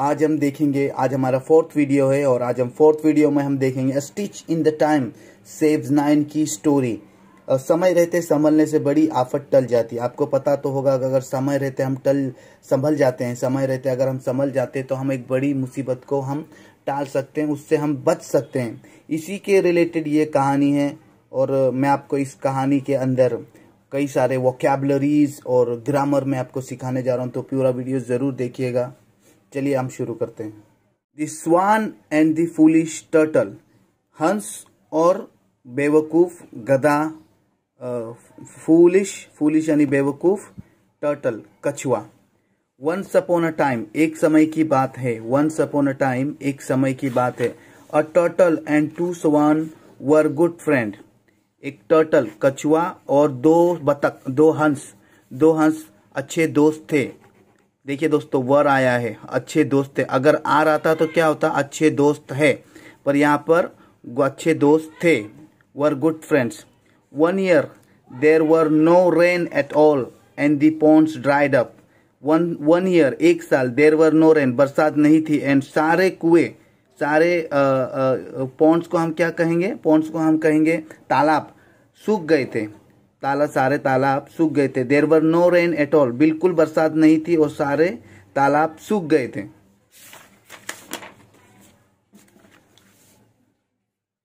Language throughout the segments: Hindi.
आज हम देखेंगे आज हमारा फोर्थ वीडियो है और आज हम फोर्थ वीडियो में हम देखेंगे stitch in the time saves nine की स्टोरी समय रहते संभलने से बड़ी आफत टल जाती है आपको पता तो होगा अगर समय रहते हम टल संभल जाते हैं समय रहते अगर हम संभल जाते हैं तो हम एक बड़ी मुसीबत को हम टाल सकते हैं उससे हम बच सकते हैं इसी के रिलेटेड ये कहानी है और मैं आपको इस कहानी के अंदर कई सारे वोकेबलरीज और ग्रामर में आपको सिखाने जा रहा हूँ तो पूरा वीडियो ज़रूर देखिएगा चलिए हम शुरू करते हैं the swan and the foolish turtle हंस और बेवकूफ गधा फूलिश फूलिश यानी बेवकूफ टर्टल कछुआ वंस अपॉन अ टाइम एक समय की बात है वंस अपॉन अ टाइम एक समय की बात है a turtle and two swan were good friend एक टर्टल कछुआ और दो बतख दो हंस दो हंस अच्छे दोस्त थे देखिए दोस्तों वर आया है अच्छे दोस्त है अगर आ रहा था तो क्या होता अच्छे दोस्त है पर यहाँ पर अच्छे दोस्त थे were good friends one year there were no rain at all and the ponds dried up one one year एक साल देर वर नो रेन बरसात नहीं थी एंड सारे कुएं सारे पॉन्ट्स को हम क्या कहेंगे पॉन्ट्स को हम कहेंगे तालाब सूख गए थे ताला सारे तालाब सूख गए थे there were no rain at all बिल्कुल बरसात नहीं थी और सारे तालाब सूख गए थे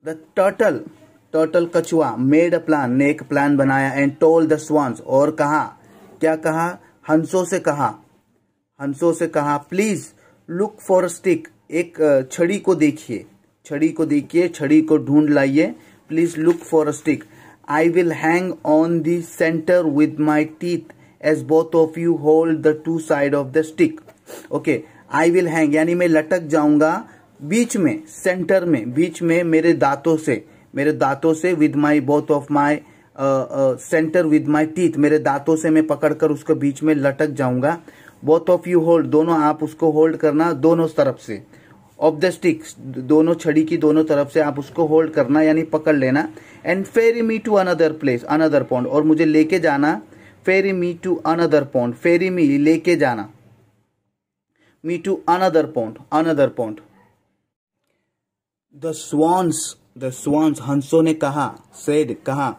द टर्टल टर्टल कछुआ मेड अ प्लान ने एक प्लान बनाया एंड टोल द स्वांस और कहा क्या कहा हंसों से कहा हंसों से कहा प्लीज लुक फॉर स्टिक एक छड़ी को देखिए छड़ी को देखिए छड़ी को ढूंढ लाइए please look for stick I will hang on the center with my teeth as both of you hold the two side of the stick. Okay, I will hang यानी मैं लटक जाऊंगा बीच में सेंटर में बीच में मेरे दांतों से मेरे दांतों से with my both of my centre with my teeth मेरे दांतों से मैं पकड़कर उसको बीच में लटक जाऊंगा बोथ ऑफ यू होल्ड दोनों आप उसको होल्ड करना दोनों तरफ से ऑफ द स्टिक्स दोनों छड़ी की दोनों तरफ से आप उसको होल्ड करना यानी पकड़ लेना and ferry me to another place another pond और मुझे लेके जाना ferry me to another pond ferry me लेके जाना me to another pond another pond the swans the swans हंसों ने कहा सेड कहा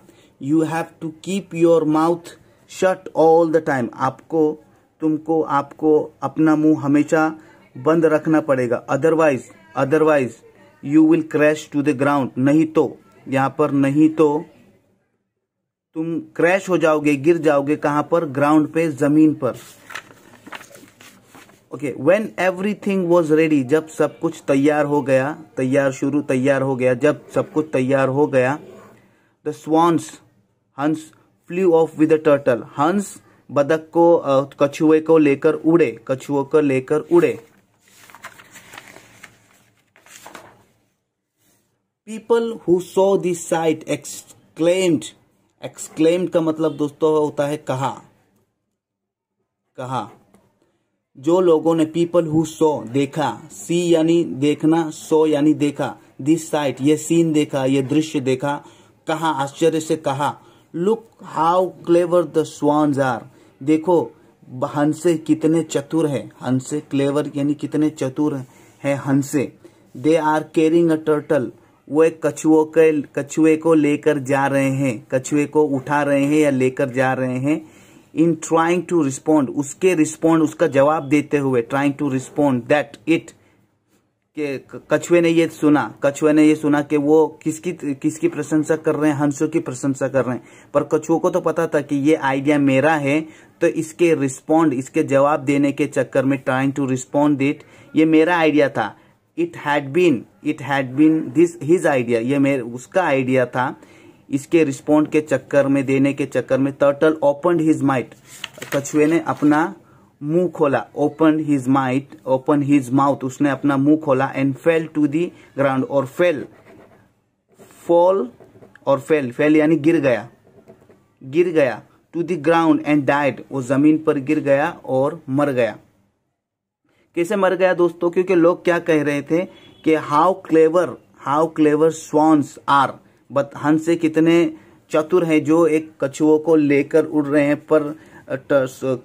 you have to keep your mouth shut all the time आपको तुमको आपको अपना मुंह हमेशा बंद रखना पड़ेगा otherwise otherwise you will crash to the ground नहीं तो यहाँ पर नहीं तो तुम क्रैश हो जाओगे गिर जाओगे कहां पर ग्राउंड पे जमीन पर okay when everything was ready जब सब कुछ तैयार हो गया तैयार शुरू तैयार हो गया जब सब कुछ तैयार हो गया द स्वान्स हंस फ्लू ऑफ विद टर्टल हंस बदक को कछुए को लेकर उड़े कछुओं को लेकर उड़े people who saw this sight exclaimed exclaimed का मतलब दोस्तों होता है कहा कहा जो लोगों ने पीपल हु सो देखा सी यानी देखना सो यानी देखा दिस साइट ये सीन देखा ये दृश्य देखा कहा आश्चर्य से कहा look how clever the swans are देखो हंसे कितने चतुर है हंसे क्लेवर यानी कितने चतुर है हंसे they are carrying a turtle वो एक कछुओ के कछुए को लेकर जा रहे हैं कछुए को उठा रहे हैं या लेकर जा रहे हैं इन ट्राइंग टू रिस्पोंड उसके रिस्पोंड उसका जवाब देते हुए trying to respond that it के कछुए ने ये सुना कछुए ने ये सुना कि वो किसकी किसकी प्रशंसा कर रहे हैं हंसों की प्रशंसा कर रहे हैं पर कछुओं को तो पता था कि ये आइडिया मेरा है तो इसके रिस्पोंड इसके जवाब देने के चक्कर में ट्राइंग टू रिस्पोंड इट ये मेरा आइडिया था it had been it had been this his idea ये मेरे उसका आइडिया था इसके रिस्पॉन्ड के चक्कर में देने के चक्कर में टर्टल ओपन हिज माइट कछुए ने अपना मुंह खोला open his mouth open his mouth उसने अपना मुंह खोला and fell to the ground और फेल फॉल और फेल फेल यानी गिर गया गिर गया to the ground and died वो जमीन पर गिर गया और मर गया कैसे मर गया दोस्तों क्योंकि लोग क्या कह रहे थे कि how clever how clever swans are but हंसे कितने चतुर हैं जो एक कछुओं को लेकर उड़ रहे हैं पर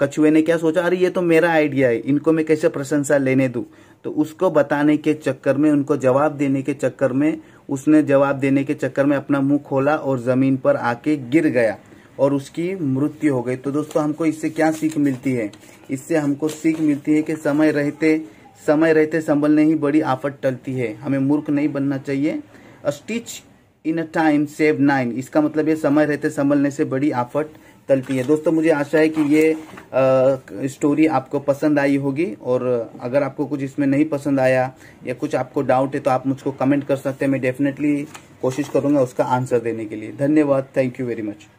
कछुए ने क्या सोचा अरे ये तो मेरा आइडिया है इनको मैं कैसे प्रशंसा लेने दू तो उसको बताने के चक्कर में उनको जवाब देने के चक्कर में उसने जवाब देने के चक्कर में अपना मुंह खोला और जमीन पर आके गिर गया और उसकी मृत्यु हो गई तो दोस्तों हमको इससे क्या सीख मिलती है इससे हमको सीख मिलती है कि समय रहते समय रहते संभलने ही बड़ी आफत टलती है हमें मूर्ख नहीं बनना चाहिए stitch in a time save nine इसका मतलब ये समय रहते संभलने से बड़ी आफत टलती है दोस्तों मुझे आशा है कि ये आ, स्टोरी आपको पसंद आई होगी और अगर आपको कुछ इसमें नहीं पसंद आया या कुछ आपको डाउट है तो आप मुझको कमेंट कर सकते हैं मैं डेफिनेटली कोशिश करूंगा उसका आंसर देने के लिए धन्यवाद थैंक यू वेरी मच